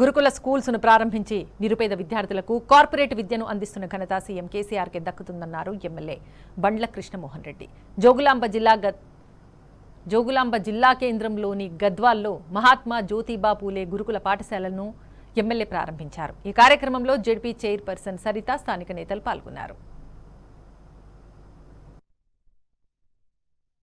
గురుకుల స్కూల్స్ను ప్రారంభించి నిరుపేద విద్యార్థులకు కార్పొరేట్ విద్యను అందిస్తున్న ఘనత సీఎం కేసీఆర్కే దక్కుతుందన్నారు ఎమ్మెల్యే బండ్ల కృష్ణమోహన్ రెడ్డి జోగులాంబ జిల్లా జోగులాంబ జిల్లా కేంద్రంలోని గద్వాల్లో మహాత్మా జ్యోతిబా పూలే గురుకుల పాఠశాలను ఎమ్మెల్యే ప్రారంభించారు ఈ కార్యక్రమంలో జెడ్పీ చైర్పర్సన్ సరిత స్థానిక నేతలు పాల్గొన్నారు